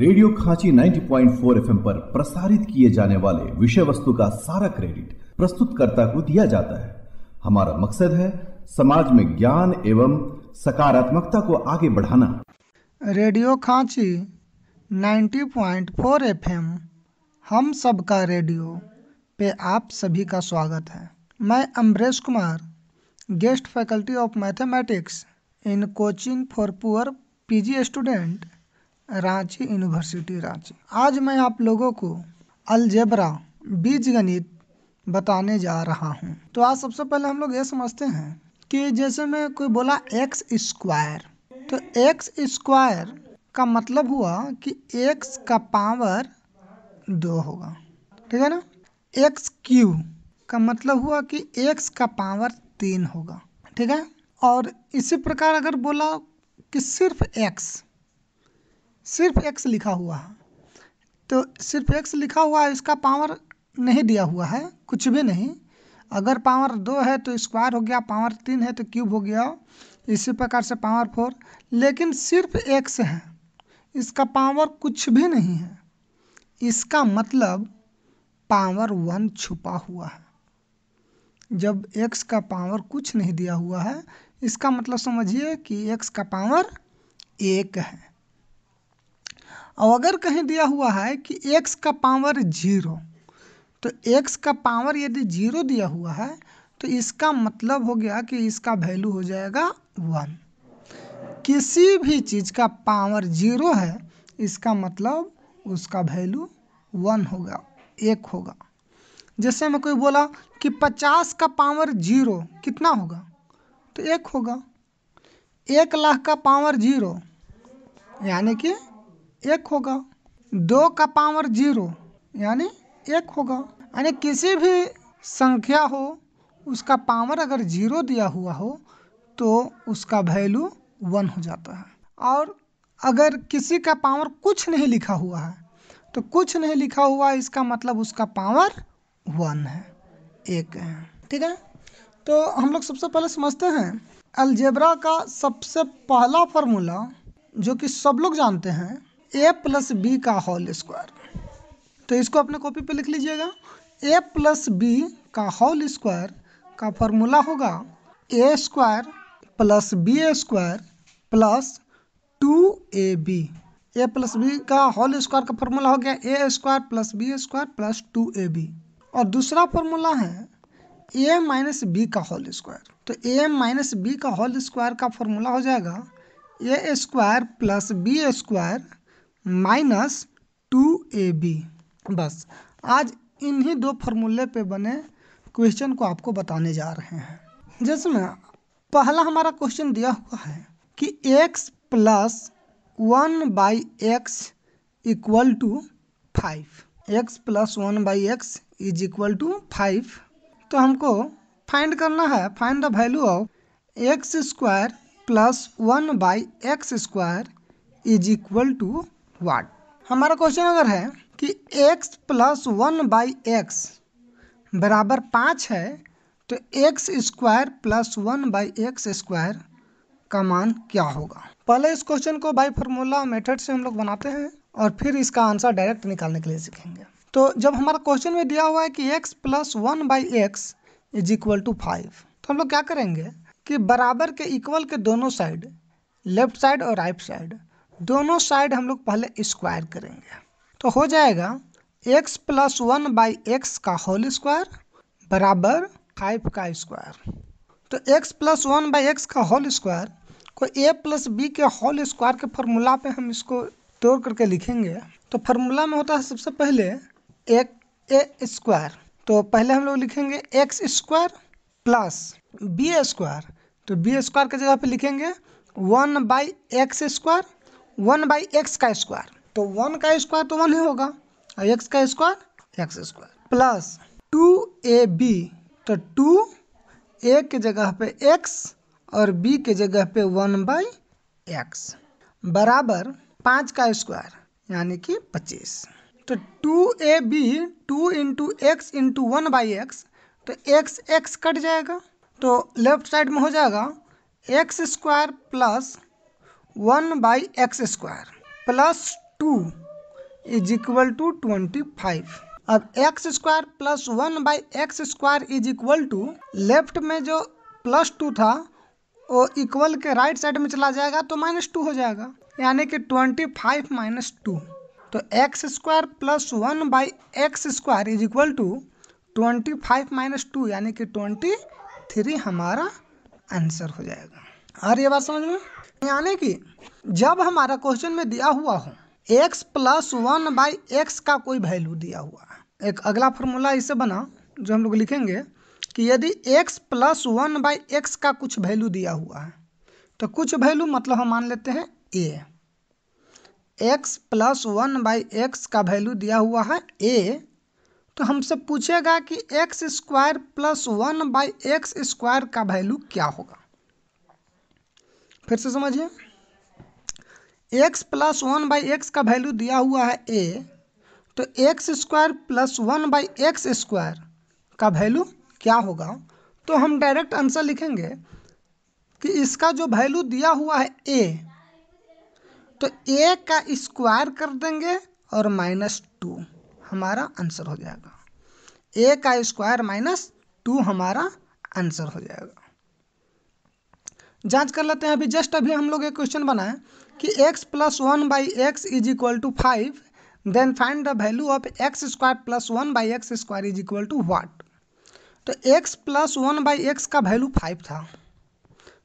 radio खांची 90.4 point पर प्रसारित किए जाने वाले विषय वस्तु का सारा क्रेडिट प्रस्तुतकर्ता को दिया जाता है हमारा मकसद है समाज में ज्ञान एवं सकारात्मकता को आगे बढ़ाना रेडियो खांची 90.4 पॉइंट हम सबका रेडियो पे आप सभी का स्वागत है मैं Amresh Kumar guest faculty of mathematics in coaching for poor PG student Ranchi university Ranchi आज मैं आप लोगों को अलजेबरा बीज गणित बताने जा रहा हूँ तो आज सबसे पहले हम लोग ये समझते हैं कि जैसे मैं कोई बोला एक्स स्क्वायर तो एक्स स्क्वायर का मतलब हुआ कि एक्स का पावर दो होगा ठीक है ना एक्स क्यू का मतलब हुआ कि एक्स का पावर तीन होगा ठीक है और इसी प्रकार अगर बोला कि सिर्फ एक्स सिर्फ एक्स लिखा हुआ है तो सिर्फ एक्स लिखा हुआ है इसका पावर नहीं दिया हुआ है कुछ भी नहीं अगर पावर दो है तो स्क्वायर हो गया पावर तीन है तो क्यूब हो गया इसी प्रकार से पावर फोर लेकिन सिर्फ एक्स है इसका पावर कुछ भी नहीं है इसका मतलब पावर वन छुपा हुआ है जब एक्स का पावर कुछ नहीं दिया हुआ है इसका मतलब समझिए कि x का पावर एक है और अगर कहीं दिया हुआ है कि x का पावर जीरो तो एक्स का पावर यदि जीरो दिया हुआ है तो इसका मतलब हो गया कि इसका वैल्यू हो जाएगा वन किसी भी चीज़ का पावर जीरो है इसका मतलब उसका वैल्यू वन होगा एक होगा जैसे मैं कोई बोला कि पचास का पावर जीरो कितना होगा तो एक होगा एक लाख का पावर जीरो यानी कि एक होगा दो का पावर जीरो यानी एक होगा यानी किसी भी संख्या हो उसका पावर अगर जीरो दिया हुआ हो तो उसका वैल्यू वन हो जाता है और अगर किसी का पावर कुछ नहीं लिखा हुआ है तो कुछ नहीं लिखा हुआ इसका मतलब उसका पावर वन है एक है ठीक है तो हम लोग सबसे पहले समझते हैं अलजेब्रा का सबसे पहला फार्मूला जो कि सब लोग जानते हैं ए प्लस बी का होल स्क्वायर तो इसको अपने कॉपी पे लिख लीजिएगा ए प्लस बी का होल स्क्वायर का फॉर्मूला होगा A square plus B square plus two A B A plus B का होल स्क्वायर का फॉर्मूला हो गया A square plus B square plus two A B और दूसरा फॉर्मूला है ए माइनस बी का होल स्क्वायर तो ए माइनस बी का होल स्क्वायर का फॉर्मूला हो जाएगा A square plus B square minus two A B बस आज इन्हीं दो फॉर्मूले पे बने क्वेश्चन को आपको बताने जा रहे हैं जिसमें पहला हमारा क्वेश्चन दिया हुआ है कि X plus one by X equal to five X plus one by X is equal to five तो हमको फाइंड करना है find the value of X square plus one by X square is equal to what हमारा question अगर है कि x plus one by X बराबर पाँच है तो X square plus one by X square का मान क्या होगा पहले इस क्वेश्चन को बाई फार्मूला मेथड से हम लोग बनाते हैं और फिर इसका आंसर डायरेक्ट निकालने के लिए सीखेंगे तो जब हमारा क्वेश्चन में दिया हुआ है कि x plus one by X is equal to five तो हम लोग क्या करेंगे कि बराबर के इक्वल के दोनों साइड लेफ्ट साइड और राइट साइड दोनों साइड हम लोग पहले स्क्वायर करेंगे तो हो जाएगा X plus one by X का होल स्क्वायर बराबर फाइव का स्क्वायर तो X plus one by X का होल स्क्वायर को ए प्लस बी के होल स्क्वायर के फॉर्मूला पे हम इसको तोड़ करके लिखेंगे तो फार्मूला में होता है सबसे पहले एक ए स्क्वायर तो पहले हम लोग लिखेंगे X square plus B square तो बी स्क्वायर की जगह पे लिखेंगे one by X square one by X का स्क्वायर तो वन का स्क्वायर तो वन ही होगा और एक्स का square X square plus two A B तो टू ए के जगह पे एक्स और बी के जगह पे वन बाई एक्स बराबर पाँच का स्क्वायर यानी कि पच्चीस तो two A B two into X into one by X तो एक्स एक्स कट जाएगा तो लेफ्ट साइड में हो जाएगा X square plus one by X square plus two is equal to twenty five अब X square plus one by X square is equal to left में जो plus two था वो इक्वल के राइट साइड में चला जाएगा तो माइनस टू हो जाएगा यानी कि ट्वेंटी फाइव माइनस टू तो X square plus one by X square is equal to twenty five minus two यानी कि ट्वेंटी थ्री हमारा आंसर हो जाएगा और ये बात समझ में यानी कि जब हमारा क्वेश्चन में दिया हुआ हो X plus one by X का कोई वैल्यू दिया हुआ है एक अगला फॉर्मूला इसे बना जो हम लोग लिखेंगे कि यदि X plus one by X का कुछ वैल्यू दिया हुआ है तो कुछ वैल्यू मतलब हम मान लेते हैं A X plus one by X का वैल्यू दिया हुआ है ए तो हमसे पूछेगा कि X square plus one by X square का वैल्यू क्या होगा फिर से समझिए X plus one by X का वैल्यू दिया हुआ है ए तो X square plus one by X square का वैल्यू क्या होगा तो हम डायरेक्ट आंसर लिखेंगे कि इसका जो वैल्यू दिया हुआ है ए तो ए का स्क्वायर कर देंगे और माइनस टू हमारा आंसर हो जाएगा ए का स्क्वायर माइनस टू हमारा आंसर हो जाएगा जाँच कर लेते हैं अभी जस्ट अभी हम लोग एक क्वेश्चन बनाए कि X plus one by X is equal to five then find the value of X square plus one by X square is equal to what तो X plus one by X का value five था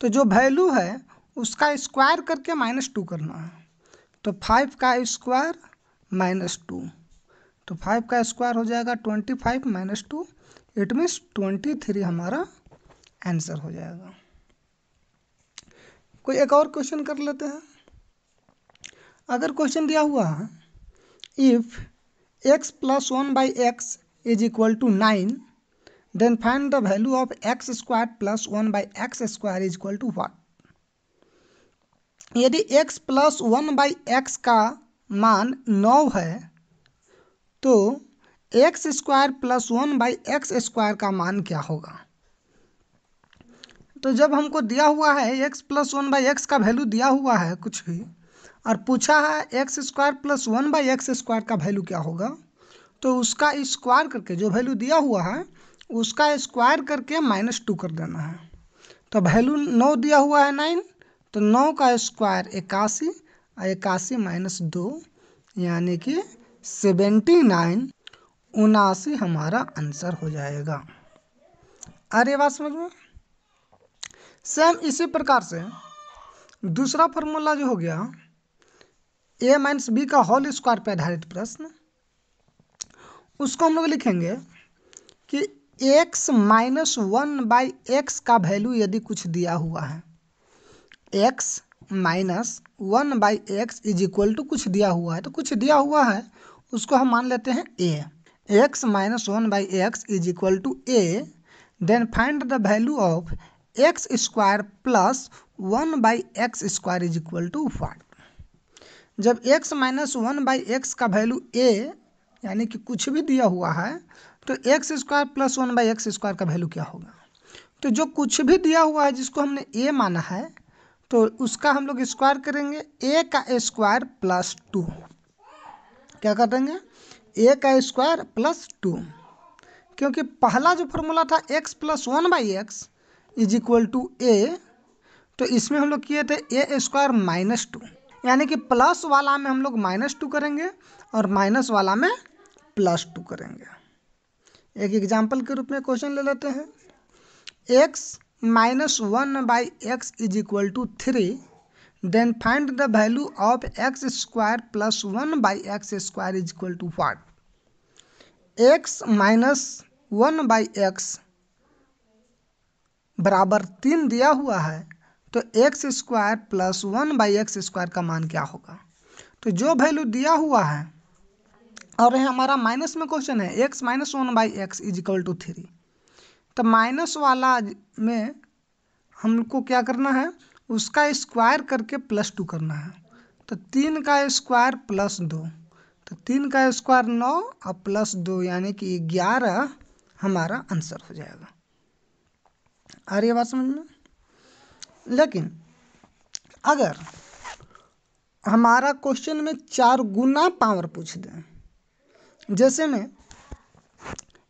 तो जो value है उसका square करके minus two करना है तो फाइव का स्क्वायर माइनस टू तो फाइव का स्क्वायर हो जाएगा twenty five minus two it means twenty three हमारा आंसर हो जाएगा कोई एक और क्वेश्चन कर लेते हैं अगर क्वेश्चन दिया हुआ if X plus one by X is equal to nine then find the value of X square plus one by X square is equal to what यदि X plus one by X का मान नौ है तो X square plus one by X square का मान क्या होगा तो जब हमको दिया हुआ है X plus one by X का वैल्यू दिया हुआ है कुछ भी और पूछा है X square plus one by X square का वैल्यू क्या होगा तो उसका स्क्वायर करके जो वैल्यू दिया हुआ है उसका स्क्वायर करके माइनस टू कर देना है तो वैल्यू नौ दिया हुआ है नाइन तो नौ का स्क्वायर इक्यासी और इक्यासी माइनस दो यानी कि सेवेंटी नाइन उनासी हमारा आंसर हो जाएगा अरे बात समझ में सेम इसी प्रकार से दूसरा फॉर्मूला जो हो गया ए माइनस बी का होल स्क्वायर पर आधारित प्रश्न उसको हम लोग लिखेंगे कि X minus one by X का वैल्यू यदि कुछ दिया हुआ है X minus one by X is equal to कुछ दिया हुआ है तो कुछ दिया हुआ है उसको हम मान लेते हैं A X minus one by X is equal to A then find the value of X square plus one by X square is equal to one जब X minus one by X का value A यानी कि कुछ भी दिया हुआ है तो X square plus one by X square का वैल्यू क्या होगा तो जो कुछ भी दिया हुआ है जिसको हमने ए माना है तो उसका हम लोग स्क्वायर करेंगे ए का स्क्वायर प्लस टू क्या कर देंगे ए का स्क्वायर प्लस टू क्योंकि पहला जो फॉर्मूला था X plus one by X is equal to A तो इसमें हम लोग किए थे ए स्क्वायर माइनस टू यानी कि प्लस वाला में हम लोग माइनस टू करेंगे और माइनस वाला में प्लस टू करेंगे एक एग्जाम्पल के रूप में क्वेश्चन ले लेते हैं X minus one by X is equal to three then find the value of X square plus one by X square is equal to what X minus one by X बराबर तीन दिया हुआ है तो X square plus one by X square का मान क्या होगा तो जो वैल्यू दिया हुआ है और यह हमारा माइनस में क्वेश्चन है X minus one by X is equal to three तो माइनस वाला में हमको क्या करना है उसका स्क्वायर करके प्लस टू करना है तो तीन का स्क्वायर प्लस दो तो तीन का स्क्वायर नौ और प्लस दो यानी कि ग्यारह हमारा आंसर हो जाएगा आ रही है बात समझ में लेकिन अगर हमारा क्वेश्चन में चार गुना पावर पूछ दें जैसे में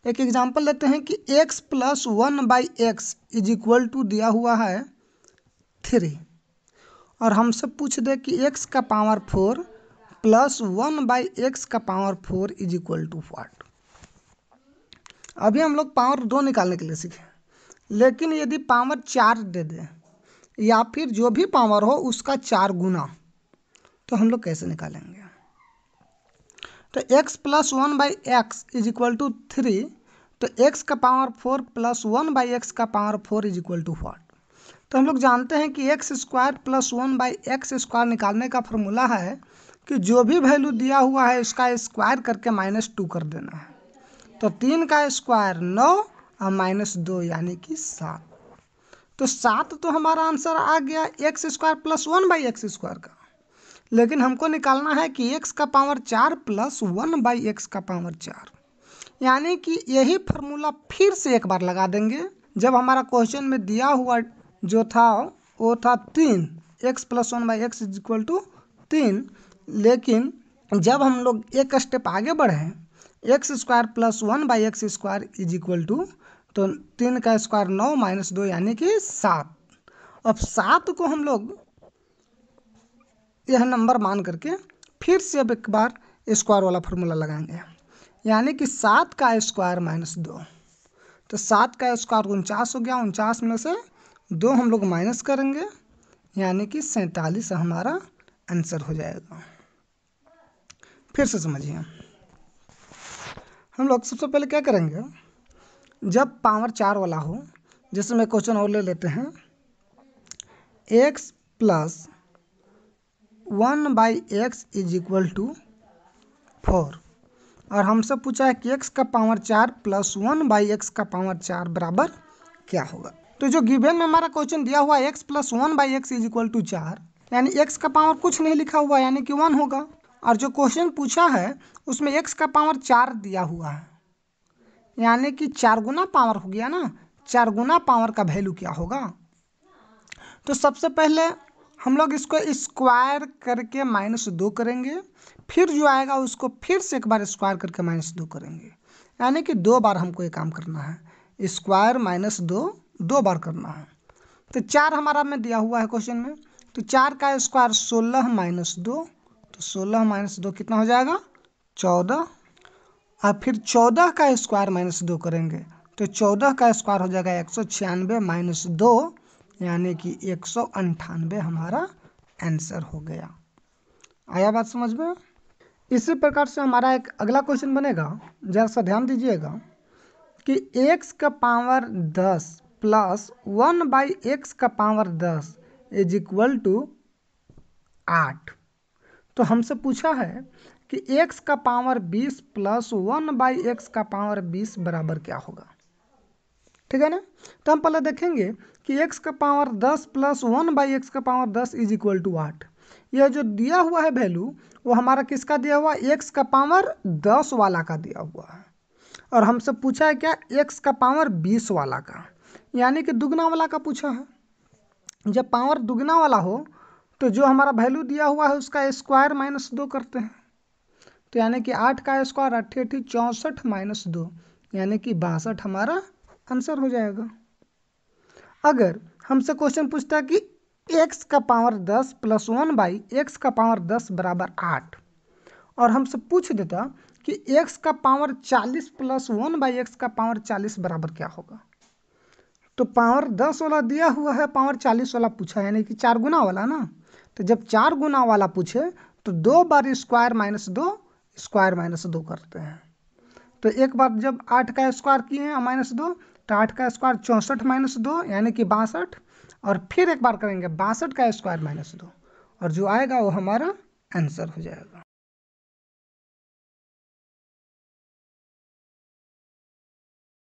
एक एग्जांपल लेते हैं कि x plus one by X is equal to दिया हुआ है थ्री और हमसे पूछ दे कि x का power four plus one by X का power four is equal to what अभी हम लोग पावर दो निकालने के लिए सीखें लेकिन यदि पावर चार दे दे या फिर जो भी पावर हो उसका चार गुना तो हम लोग कैसे निकालेंगे तो x plus one by X is equal to three तो x का power four plus one by X का power four is equal to what तो हम लोग जानते हैं कि X square plus one by X square निकालने का फॉर्मूला है कि जो भी वैल्यू दिया हुआ है उसका स्क्वायर करके माइनस टू कर देना है तो तीन का स्क्वायर नौ और माइनस दो यानी कि सात तो सात तो हमारा आंसर आ गया X square plus one by X square का लेकिन हमको निकालना है कि एक्स का पावर चार प्लस वन बाई एक्स का पावर चार यानी कि यही फार्मूला फिर से एक बार लगा देंगे जब हमारा क्वेश्चन में दिया हुआ जो था वो था तीन X plus one by X is equal to तीन लेकिन जब हम लोग एक स्टेप आगे बढ़े X square plus one by X square is equal to तो तीन का स्क्वायर नौ माइनस दो यानी कि सात अब सात को हम लोग यह नंबर मान करके फिर से अब एक बार स्क्वायर वाला फॉर्मूला लगाएंगे यानी कि सात का स्क्वायर माइनस दो तो सात का स्क्वायर उनचास हो गया उनचास में से दो हम लोग माइनस करेंगे यानी कि सैंतालीस हमारा आंसर हो जाएगा फिर से समझिए हम लोग सबसे पहले क्या करेंगे जब पावर चार वाला हो जैसे मैं क्वेश्चन और ले लेते हैं X plus one by X is equal to four और हमसे पूछा है कि एक्स का पावर चार प्लस वन बाई एक्स का पावर चार बराबर क्या होगा तो जो गिवेन में हमारा क्वेश्चन दिया हुआ है X plus one by X is equal to चार यानी एक्स का पावर कुछ नहीं लिखा हुआ यानी कि वन होगा और जो क्वेश्चन पूछा है उसमें एक्स का पावर चार दिया हुआ है यानी कि चार गुना पावर हो गया ना चार गुना पावर का वैल्यू क्या होगा तो सबसे पहले हम लोग इसको स्क्वायर करके माइनस दो करेंगे फिर जो आएगा उसको फिर से एक बार स्क्वायर करके माइनस दो करेंगे यानी कि दो बार हमको ये काम करना है स्क्वायर माइनस दो दो बार करना है तो चार हमारा में दिया हुआ है क्वेश्चन में तो चार का स्क्वायर सोलह माइनस दो तो सोलह माइनस दो कितना हो जाएगा चौदह और फिर चौदह का स्क्वायर माइनस दो करेंगे तो चौदह का स्क्वायर हो जाएगा एक सौ छियानवे माइनस दो यानी कि एक सौ अंठानवे हमारा आंसर हो गया आया बात समझ में इसी प्रकार से हमारा एक अगला क्वेश्चन बनेगा जरा सा ध्यान दीजिएगा कि एक्स का पावर दस प्लस वन बाई एक्स का पावर दस इज इक्वल टू आठ तो हमसे पूछा है कि एक्स का पावर बीस प्लस वन बाई एक्स का पावर बीस बराबर क्या होगा ठीक है ना तो हम पहले देखेंगे कि एक्स का पावर दस प्लस वन बाई एक्स का पावर दस इज इक्वल टू आठ यह जो दिया हुआ है वैल्यू वो हमारा किसका दिया हुआ एक्स का पावर दस वाला का दिया हुआ है और हमसे पूछा है क्या एक्स का पावर बीस वाला का यानी कि दुगना वाला का पूछा है जब पावर दुगना वाला हो तो जो हमारा वैल्यू दिया हुआ है उसका स्क्वायर माइनस दो करते हैं तो यानी कि आठ का स्क्वायर अट्ठी अट्ठी चौंसठ माइनस दो यानी कि बासठ हमारा आंसर हो जाएगा अगर हमसे क्वेश्चन पूछता कि एक्स का पावर दस प्लस वन बाई एक्स का पावर दस बराबर आठ और हमसे पूछ देता कि एक्स का पावर चालीस प्लस वन बाई एक्स का पावर चालीस बराबर क्या होगा तो पावर दस वाला दिया हुआ है पावर चालीस वाला पूछा यानी कि चार गुना वाला ना तो जब चार गुना वाला पूछे तो दो बार स्क्वायर माइनस दो स्क्वायर माइनस दो करते हैं तो एक बार जब आठ का स्क्वायर किए हैं माइनस दो तो आठ का स्क्वायर चौंसठ माइनस दो यानी कि बासठ और फिर एक बार करेंगे बासठ का स्क्वायर माइनस दो और जो आएगा वो हमारा आंसर हो जाएगा